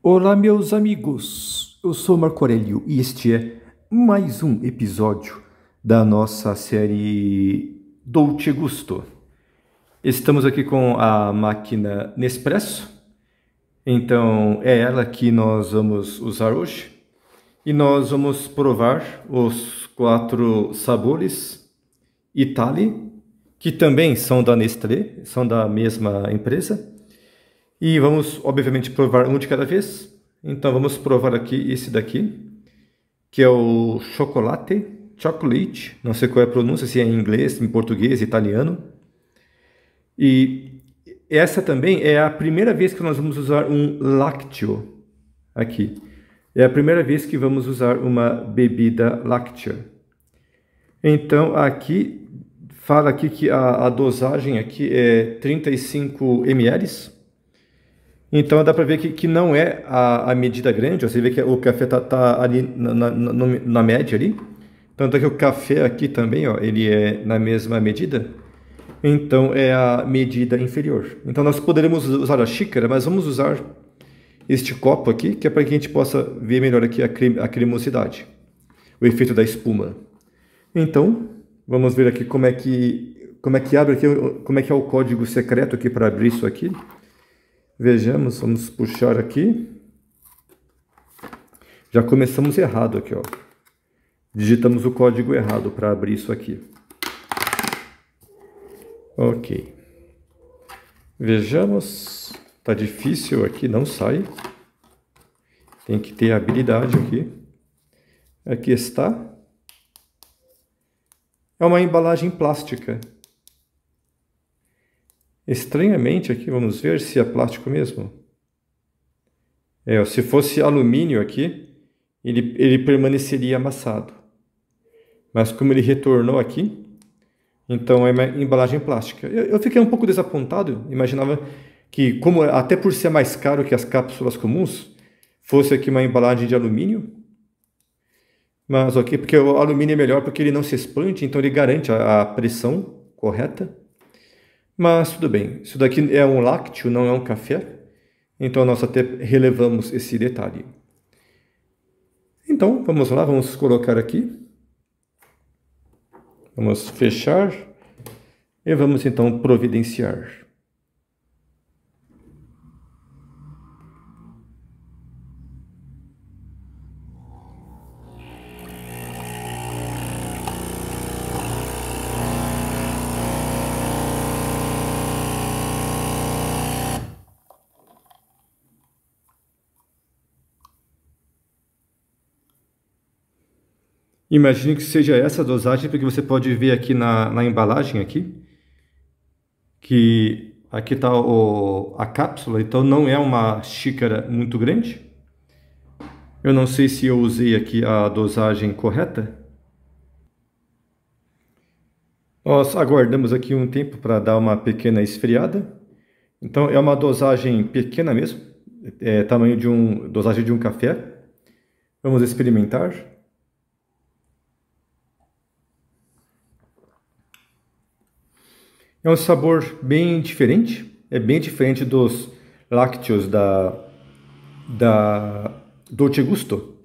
Olá, meus amigos! Eu sou Marco Aurelio e este é mais um episódio da nossa série Dolce Gusto. Estamos aqui com a máquina Nespresso, então é ela que nós vamos usar hoje e nós vamos provar os quatro sabores Itali, que também são da Nestlé, são da mesma empresa e vamos, obviamente, provar um de cada vez. Então vamos provar aqui esse daqui, que é o chocolate, chocolate, não sei qual é a pronúncia, se é em inglês, em português, italiano. E essa também é a primeira vez que nós vamos usar um lácteo aqui. É a primeira vez que vamos usar uma bebida láctea. Então aqui fala aqui que a, a dosagem aqui é 35 ml então dá para ver que, que não é a, a medida grande, você vê que o café está tá ali na, na, na, média ali. Tanto é que o café aqui também, ó, ele é na mesma medida. Então é a medida inferior. Então nós poderemos usar a xícara, mas vamos usar este copo aqui, que é para que a gente possa ver melhor aqui a, crem, a cremosidade, o efeito da espuma. Então, vamos ver aqui como é que como é que abre aqui, como é que é o código secreto aqui para abrir isso aqui. Vejamos, vamos puxar aqui. Já começamos errado aqui, ó. Digitamos o código errado para abrir isso aqui. Ok. Vejamos. Tá difícil aqui, não sai. Tem que ter habilidade aqui. Aqui está. É uma embalagem plástica. Estranhamente, aqui vamos ver se é plástico mesmo. É, se fosse alumínio aqui, ele, ele permaneceria amassado. Mas como ele retornou aqui, então é uma embalagem plástica. Eu, eu fiquei um pouco desapontado, imaginava que, como é, até por ser mais caro que as cápsulas comuns, fosse aqui uma embalagem de alumínio. Mas ok, porque o alumínio é melhor porque ele não se expande, então ele garante a, a pressão correta. Mas tudo bem, isso daqui é um lácteo, não é um café, então nós até relevamos esse detalhe. Então, vamos lá, vamos colocar aqui. Vamos fechar e vamos então providenciar. Imagino que seja essa a dosagem, porque você pode ver aqui na, na embalagem aqui, que aqui está a cápsula, então não é uma xícara muito grande. Eu não sei se eu usei aqui a dosagem correta. Nós aguardamos aqui um tempo para dar uma pequena esfriada. Então é uma dosagem pequena mesmo, é tamanho de um dosagem de um café. Vamos experimentar. É um sabor bem diferente, é bem diferente dos lácteos da, da Dolce Gusto,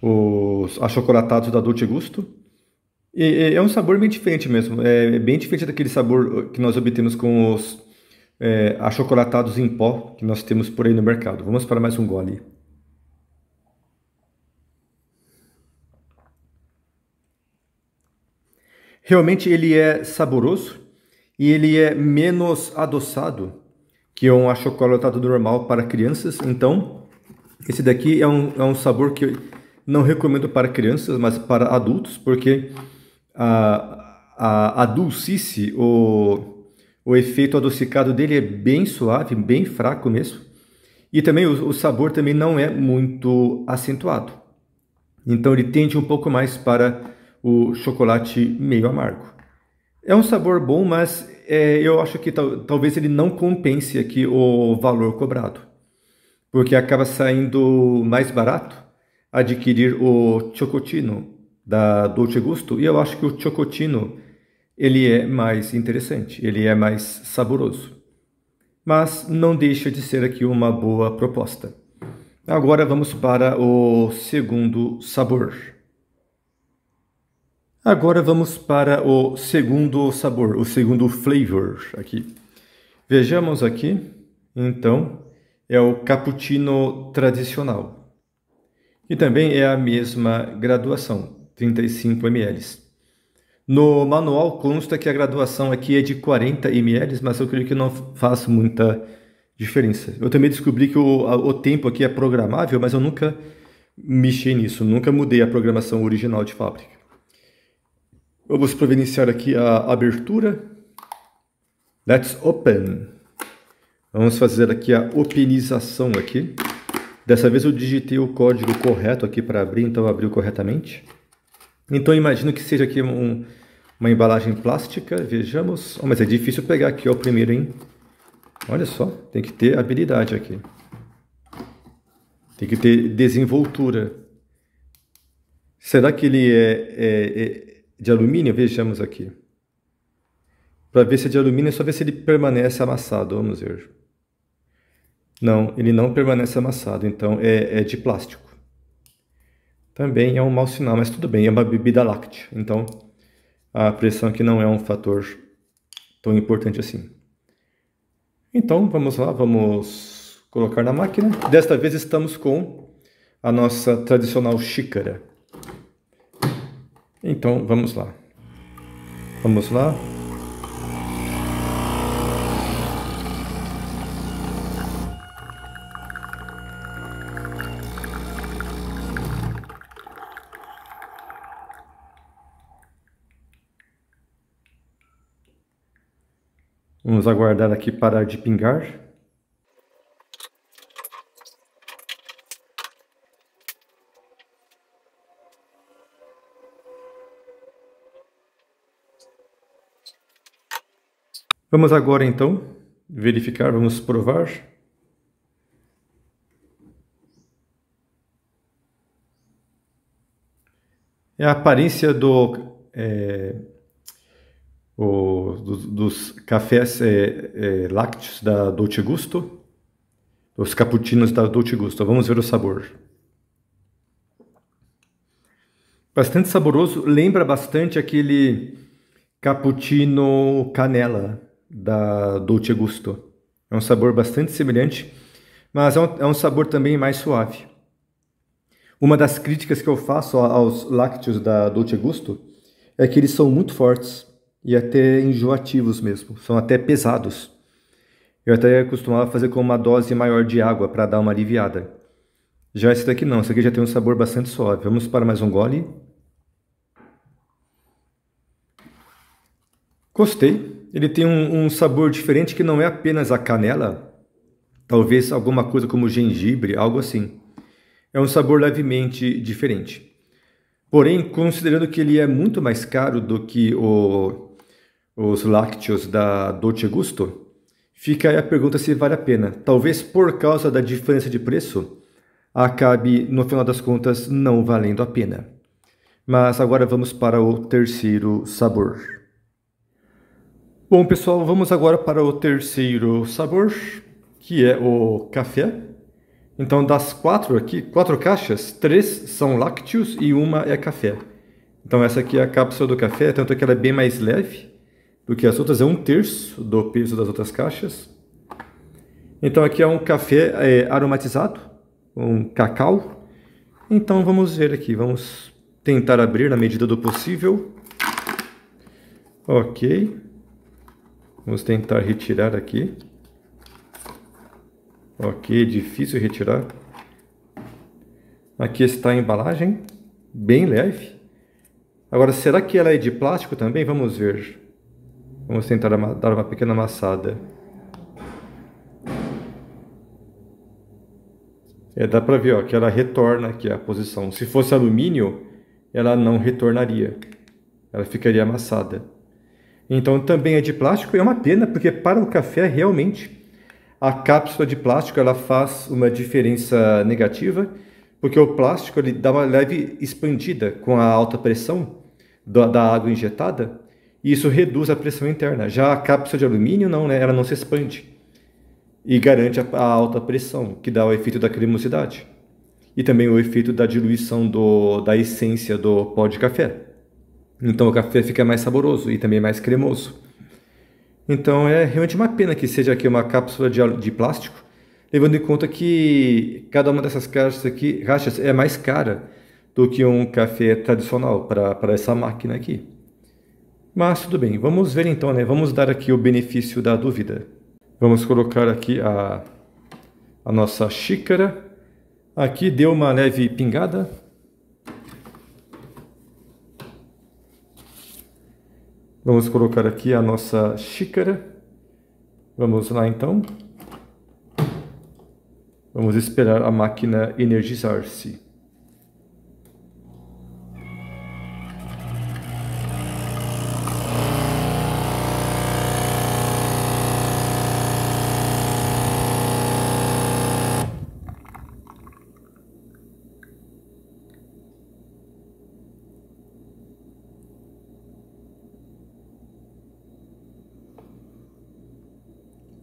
os achocolatados da Dolce Gusto. E, é um sabor bem diferente mesmo, é, é bem diferente daquele sabor que nós obtemos com os é, achocolatados em pó que nós temos por aí no mercado. Vamos para mais um gole. Realmente ele é saboroso, e ele é menos adoçado que um achocolatado normal para crianças. Então, esse daqui é um, é um sabor que eu não recomendo para crianças, mas para adultos, porque a, a, a dulcice, o, o efeito adocicado dele é bem suave, bem fraco mesmo. E também o, o sabor também não é muito acentuado. Então ele tende um pouco mais para o chocolate meio amargo. É um sabor bom, mas é, eu acho que tal, talvez ele não compense aqui o valor cobrado, porque acaba saindo mais barato adquirir o Chocotino da Dolce Gusto, e eu acho que o Chocotino ele é mais interessante, ele é mais saboroso. Mas não deixa de ser aqui uma boa proposta. Agora vamos para o segundo sabor. Agora vamos para o segundo sabor, o segundo flavor aqui. Vejamos aqui, então, é o cappuccino tradicional, e também é a mesma graduação, 35 ml. No manual consta que a graduação aqui é de 40 ml, mas eu creio que não faz muita diferença. Eu também descobri que o, o tempo aqui é programável, mas eu nunca mexi nisso, nunca mudei a programação original de fábrica. Vamos providenciar aqui a abertura. Let's open. Vamos fazer aqui a openização aqui. Dessa vez eu digitei o código correto aqui para abrir, então abriu corretamente. Então imagino que seja aqui um, uma embalagem plástica, vejamos. Oh, mas é difícil pegar aqui ó, o primeiro, hein? Olha só, tem que ter habilidade aqui. Tem que ter desenvoltura. Será que ele é, é, é de alumínio, vejamos aqui. Para ver se é de alumínio, é só ver se ele permanece amassado. Vamos ver. Não, ele não permanece amassado, então é, é de plástico. Também é um mau sinal, mas tudo bem, é uma bebida láctea. Então, a pressão aqui não é um fator tão importante assim. Então, vamos lá, vamos colocar na máquina. Desta vez estamos com a nossa tradicional xícara. Então vamos lá. Vamos lá. Vamos aguardar aqui parar de pingar. Vamos agora então verificar, vamos provar. É a aparência do, é, o, dos, dos, cafés é, é, lácteos da Dolce Gusto, os cappuccinos da Dolce Gusto. Vamos ver o sabor. Bastante saboroso, lembra bastante aquele cappuccino canela da Dolce Gusto. É um sabor bastante semelhante, mas é um, é um sabor também mais suave. Uma das críticas que eu faço aos lácteos da Dolce Gusto é que eles são muito fortes e até enjoativos mesmo, são até pesados. Eu até costumava fazer com uma dose maior de água para dar uma aliviada. Já esse daqui não, esse aqui já tem um sabor bastante suave. Vamos para mais um gole. Gostei ele tem um, um sabor diferente que não é apenas a canela, talvez alguma coisa como gengibre, algo assim. É um sabor levemente diferente. Porém, considerando que ele é muito mais caro do que o, os lácteos da Dolce Gusto, fica aí a pergunta se vale a pena. Talvez por causa da diferença de preço, acabe, no final das contas, não valendo a pena. Mas agora vamos para o terceiro sabor. Bom, pessoal, vamos agora para o terceiro sabor, que é o café. Então, das quatro aqui, quatro caixas, três são lácteos e uma é café. Então, essa aqui é a cápsula do café, tanto é que ela é bem mais leve do que as outras, é um terço do peso das outras caixas. Então, aqui é um café é, aromatizado, um cacau. Então, vamos ver aqui, vamos tentar abrir na medida do possível. Ok. Vamos tentar retirar aqui. Ok, difícil retirar. Aqui está a embalagem, bem leve. Agora, será que ela é de plástico também? Vamos ver. Vamos tentar dar uma pequena amassada. É, dá para ver ó, que ela retorna aqui a posição. Se fosse alumínio, ela não retornaria. Ela ficaria amassada. Então também é de plástico e é uma pena, porque para o café realmente a cápsula de plástico ela faz uma diferença negativa, porque o plástico ele dá uma leve expandida com a alta pressão da, da água injetada e isso reduz a pressão interna. Já a cápsula de alumínio não, né? ela não se expande e garante a, a alta pressão, que dá o efeito da cremosidade e também o efeito da diluição do, da essência do pó de café. Então o café fica mais saboroso e também mais cremoso. Então é realmente uma pena que seja aqui uma cápsula de, de plástico, levando em conta que cada uma dessas caixas aqui, rachas é mais cara do que um café tradicional para essa máquina aqui. Mas tudo bem, vamos ver então, né? Vamos dar aqui o benefício da dúvida. Vamos colocar aqui a, a nossa xícara. Aqui deu uma leve pingada, Vamos colocar aqui a nossa xícara. Vamos lá então. Vamos esperar a máquina energizar-se.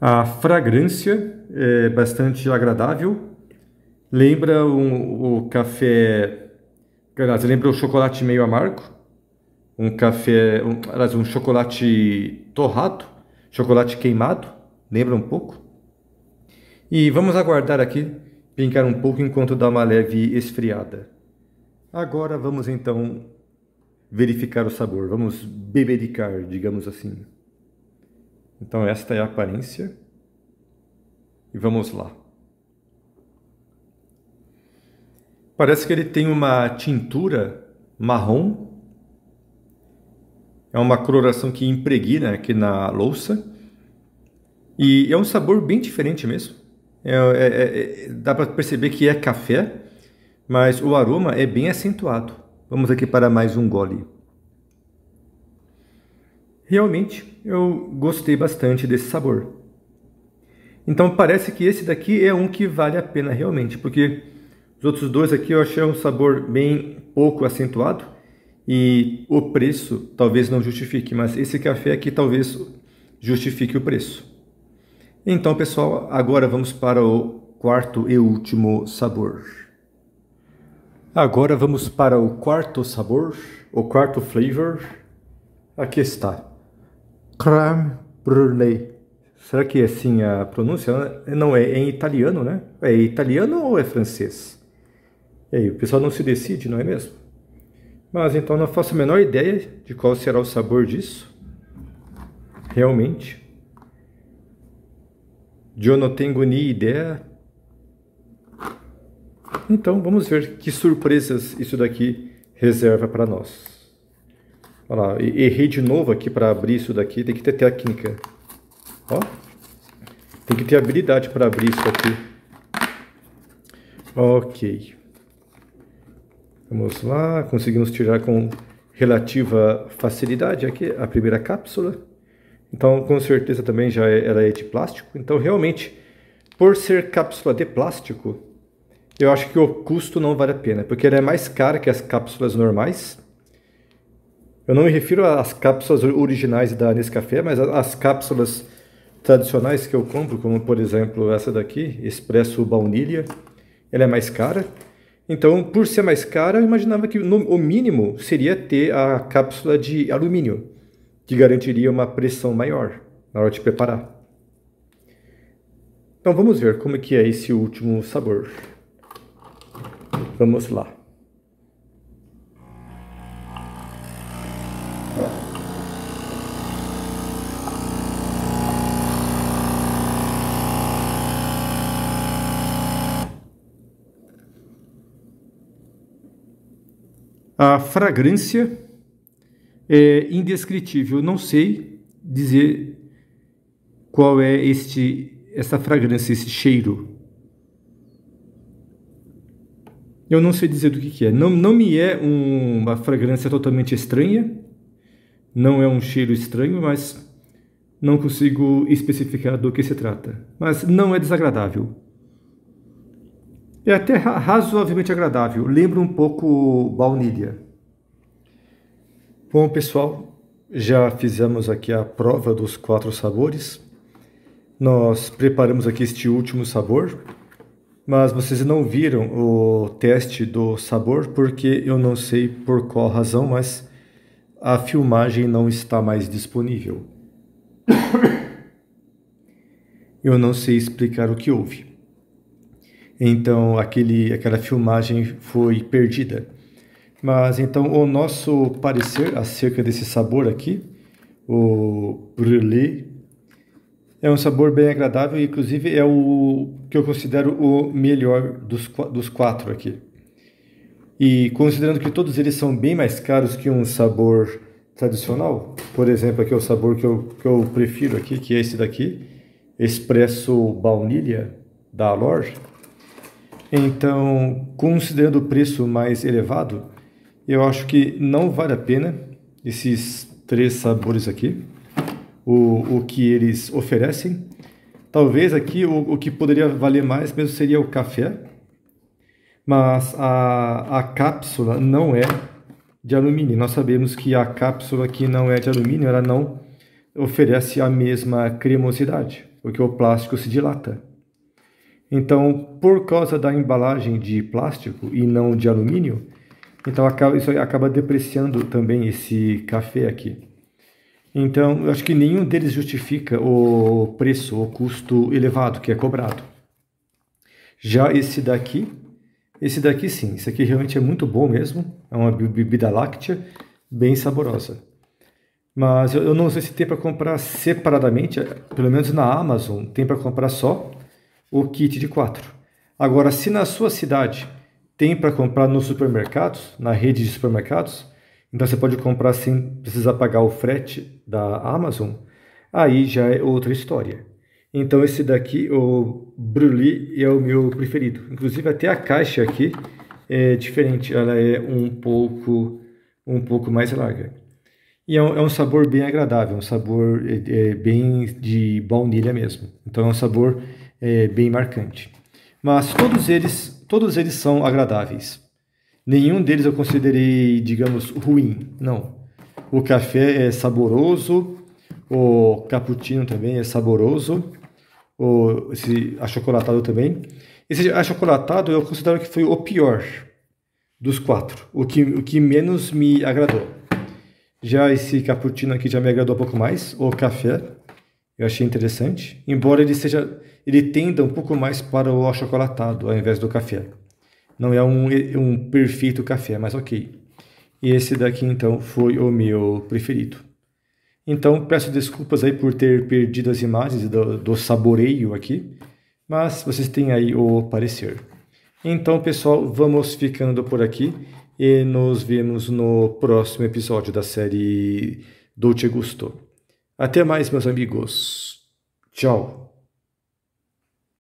A fragrância é bastante agradável. Lembra um, o café. Aliás, lembra o chocolate meio amargo. Um café. Um, aliás, um chocolate torrado. Chocolate queimado. Lembra um pouco. E vamos aguardar aqui pincar um pouco enquanto dá uma leve esfriada. Agora vamos então verificar o sabor. Vamos bebericar, digamos assim. Então, esta é a aparência. E vamos lá. Parece que ele tem uma tintura marrom. É uma coloração que impregna aqui na louça. E é um sabor bem diferente mesmo. É, é, é, é dá para perceber que é café, mas o aroma é bem acentuado. Vamos aqui para mais um gole. Realmente eu gostei bastante desse sabor. Então parece que esse daqui é um que vale a pena realmente, porque os outros dois aqui eu achei um sabor bem pouco acentuado e o preço talvez não justifique, mas esse café aqui talvez justifique o preço. Então pessoal, agora vamos para o quarto e último sabor. Agora vamos para o quarto sabor, o quarto flavor. Aqui está. Creme brulee. Será que é assim a pronúncia? Não, é, é em italiano, né? É italiano ou é francês? E aí, o pessoal não se decide, não é mesmo? Mas então não faço a menor ideia de qual será o sabor disso. Realmente. Eu não tenho nem ideia. Então vamos ver que surpresas isso daqui reserva para nós. Olha lá, errei de novo aqui para abrir isso daqui. Tem que ter técnica. Ó. Tem que ter habilidade para abrir isso aqui. Ok. Vamos lá. Conseguimos tirar com relativa facilidade aqui a primeira cápsula. Então, com certeza também já é, ela é de plástico. Então, realmente, por ser cápsula de plástico, eu acho que o custo não vale a pena, porque ela é mais cara que as cápsulas normais. Eu não me refiro às cápsulas originais da Nescafé, mas às cápsulas tradicionais que eu compro, como por exemplo essa daqui, Expresso Baunilha. Ela é mais cara. Então, por ser mais cara, eu imaginava que no, o mínimo seria ter a cápsula de alumínio, que garantiria uma pressão maior na hora de preparar. Então vamos ver como é que é esse último sabor. Vamos lá. A fragrância é indescritível. Eu não sei dizer qual é este essa fragrância, esse cheiro. Eu não sei dizer do que, que é. Não, não me é um, uma fragrância totalmente estranha. Não é um cheiro estranho, mas não consigo especificar do que se trata. Mas não é desagradável. É até razoavelmente agradável, lembra um pouco baunilha. Bom, pessoal, já fizemos aqui a prova dos quatro sabores. Nós preparamos aqui este último sabor, mas vocês não viram o teste do sabor porque eu não sei por qual razão, mas a filmagem não está mais disponível. Eu não sei explicar o que houve então aquele, aquela filmagem foi perdida. Mas então o nosso parecer acerca desse sabor aqui, o brûlé, é um sabor bem agradável, inclusive é o que eu considero o melhor dos, dos quatro aqui. E considerando que todos eles são bem mais caros que um sabor tradicional, por exemplo, aqui é o sabor que eu, que eu prefiro aqui, que é esse daqui, Espresso Baunilha, da Lorge. Então, considerando o preço mais elevado, eu acho que não vale a pena esses três sabores aqui, o, o que eles oferecem. Talvez aqui o, o que poderia valer mais mesmo seria o café, mas a, a cápsula não é de alumínio. Nós sabemos que a cápsula que não é de alumínio, ela não oferece a mesma cremosidade, porque o plástico se dilata. Então, por causa da embalagem de plástico e não de alumínio, então isso acaba depreciando também esse café aqui. Então, eu acho que nenhum deles justifica o preço, o custo elevado que é cobrado. Já esse daqui, esse daqui sim, esse aqui realmente é muito bom mesmo. É uma bebida láctea bem saborosa. Mas eu não sei se tem para comprar separadamente, pelo menos na Amazon tem para comprar só o kit de 4. Agora, se na sua cidade tem para comprar nos supermercados, na rede de supermercados, então você pode comprar sem precisar pagar o frete da Amazon, aí já é outra história. Então esse daqui, o Brulé, é o meu preferido. Inclusive até a caixa aqui é diferente, ela é um pouco, um pouco mais larga. E é um, é um sabor bem agradável, um sabor é, é, bem de baunilha mesmo. Então é um sabor é, bem marcante. Mas todos eles, todos eles são agradáveis. Nenhum deles eu considerei, digamos, ruim. Não. O café é saboroso, o cappuccino também é saboroso, o esse achocolatado também. Esse achocolatado eu considero que foi o pior dos quatro, o que, o que menos me agradou. Já esse cappuccino aqui já me agradou um pouco mais, o café eu achei interessante, embora ele seja ele tenda um pouco mais para o achocolatado ao invés do café. Não é um, um perfeito café, mas ok. E esse daqui então foi o meu preferido. Então peço desculpas aí por ter perdido as imagens do, do saboreio aqui, mas vocês têm aí o parecer. Então pessoal, vamos ficando por aqui e nos vemos no próximo episódio da série Dolce Gusto. Até mais, meus amigos. Tchau.